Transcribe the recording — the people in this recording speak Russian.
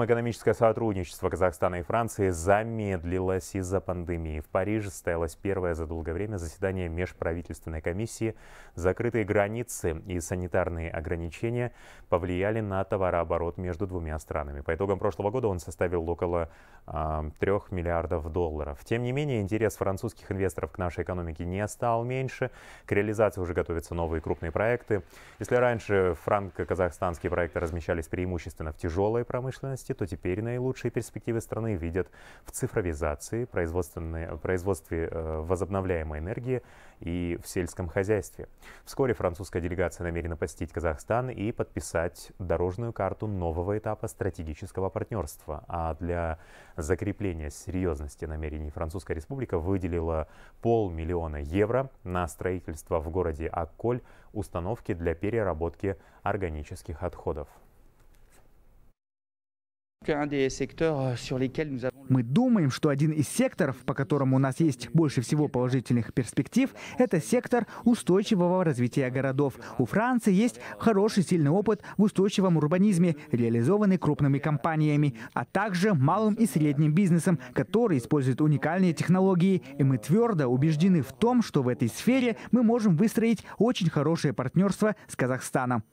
Экономическое сотрудничество Казахстана и Франции замедлилось из-за пандемии. В Париже состоялось первое за долгое время заседание межправительственной комиссии. Закрытые границы и санитарные ограничения повлияли на товарооборот между двумя странами. По итогам прошлого года он составил около э, а, 3 миллиардов долларов. Тем не менее, интерес французских инвесторов к нашей экономике не стал меньше. К реализации уже готовятся новые крупные проекты. Если раньше франко-казахстанские проекты размещались преимущественно в тяжелой промышленности, области, то теперь наилучшие перспективы страны видят в цифровизации, э, производстве э, возобновляемой энергии и в сельском хозяйстве. Вскоре французская делегация намерена посетить Казахстан и подписать дорожную карту нового этапа стратегического партнерства. А для закрепления серьезности намерений Французская республика выделила полмиллиона евро на строительство в городе Акколь установки для переработки органических отходов. Euh, мы думаем, что один из секторов, по которому у нас есть больше всего положительных перспектив, это сектор устойчивого развития городов. У Франции есть хороший сильный опыт в устойчивом урбанизме, реализованный крупными компаниями, а также малым и средним бизнесом, который использует уникальные технологии. И мы твердо убеждены в том, что в этой сфере мы можем выстроить очень хорошее партнерство с Казахстаном.